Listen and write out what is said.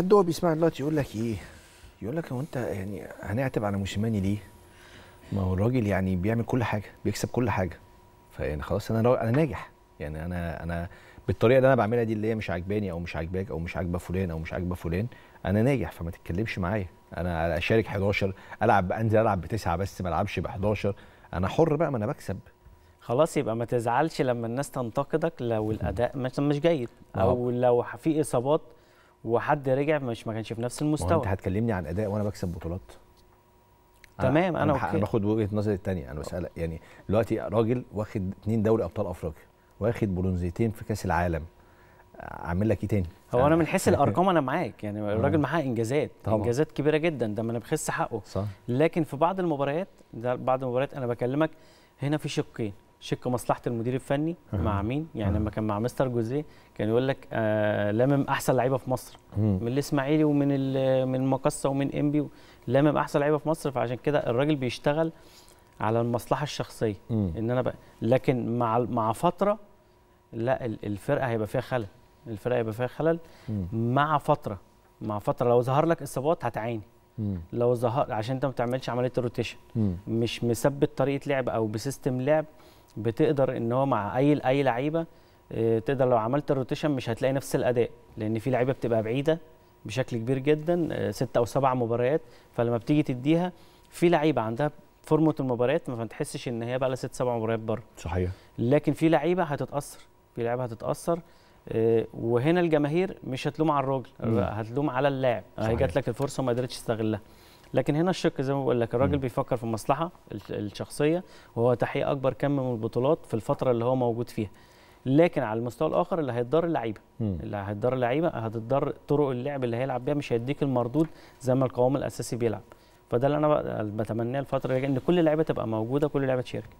حد هو بيسمع دلوقتي يقول لك ايه يقول لك هو انت يعني هنعتب على موسيماني ليه ما هو الراجل يعني بيعمل كل حاجه بيكسب كل حاجه فيعني خلاص انا انا ناجح يعني انا انا بالطريقه اللي انا بعملها دي اللي هي مش عاجباني او مش عاجباك او مش عاجبه فلان او مش عاجبه فلان انا ناجح فما تتكلمش معايا انا اشارك 11 العب انزل العب بتسعه بس ما العبش ب 11 انا حر بقى ما انا بكسب خلاص يبقى ما تزعلش لما الناس تنتقدك لو الاداء مثلا مش جيد او لو في اصابات وحد رجع مش ما كانش في نفس المستوى انت هتكلمني عن اداء وانا بكسب بطولات تمام انا, أنا, باخد وجهه نظري الثانيه انا بسالك يعني دلوقتي راجل واخد اثنين دوري ابطال افريقيا واخد برونزيتين في كاس العالم اعمل لك ايه تاني هو انا من حيث يعني الارقام انا معاك يعني الراجل محقق انجازات طبعا. انجازات كبيره جدا ده ما انا بخس حقه صح. لكن في بعض المباريات ده بعض المباريات انا بكلمك هنا في شقين شك مصلحه المدير الفني مع مين يعني لما كان مع مستر جوزيه كان يقول لك آه لامم احسن لعيبه في مصر من الاسماعيلي ومن من مقصه ومن انبي لامم احسن لعيبه في مصر فعشان كده الراجل بيشتغل على المصلحه الشخصيه ان انا بقى لكن مع مع فتره لا الفرقه هيبقى فيها خلل الفرقه هيبقى فيها خلل مع فتره مع فتره لو ظهر لك اصابات هتعاني لو ظهر عشان انت ما بتعملش عمليه الروتيشن مش مثبت طريقه لعب او بسيستم لعب بتقدر ان هو مع اي اي لعيبه آه، تقدر لو عملت الروتيشن مش هتلاقي نفس الاداء لان في لعيبه بتبقى بعيده بشكل كبير جدا آه، ست او سبع مباريات فلما بتيجي تديها في لعيبه عندها فورمه المباريات ما تحسش ان هي بقى لها ست سبع مباريات بره صحيح لكن في لعيبه هتتاثر في لعيبه هتتاثر آه، وهنا الجماهير مش هتلوم على الراجل هتلوم على اللاعب هي جات لك الفرصه وما قدرتش تستغلها لكن هنا الشق زي ما بقول لك الراجل مم. بيفكر في المصلحه الشخصيه وهو تحقيق اكبر كم من البطولات في الفتره اللي هو موجود فيها لكن على المستوى الاخر اللي هيتضر اللعيبه اللي هيتضر اللعيبه هتتضر طرق اللعب اللي هيلعب بيها مش هيديك المردود زي ما القوام الاساسي بيلعب فده اللي انا بتمناه الفتره اللي جايه ان كل اللعيبه تبقى موجوده كل اللعيبه تشارك